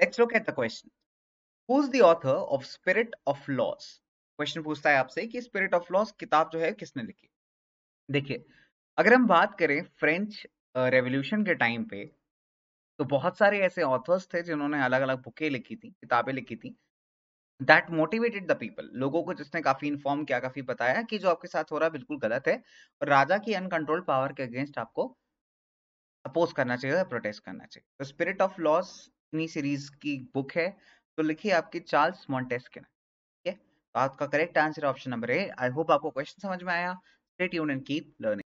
let's look at the question who is the author of spirit of laws question पूछता है आपसे कि spirit of loss किताब जो है किसने लिखी देखिए अगर हम बात करें फ्रेंच रेवोल्यूशन uh, के टाइम पे तो बहुत सारे ऐसे ऑथर्स थे जिन्होंने अलग अलग बुकें लिखी थी किताबें लिखी थी दैट मोटिवेटेड द पीपल लोगों को जिसने काफी इन्फॉर्म किया काफी बताया कि जो आपके साथ हो रहा है बिल्कुल गलत है और राजा की अनकंट्रोल पावर के अगेंस्ट आपको अपोज करना चाहिए प्रोटेस्ट करना चाहिए तो स्पिरिट ऑफ लॉस अपनी सीरीज की बुक है तो लिखिए आपकी चार्ल्स मॉन्टेस्किन ठीक है तो आपका correct answer option number A I hope आपको क्वेश्चन समझ में आया state union and keep learning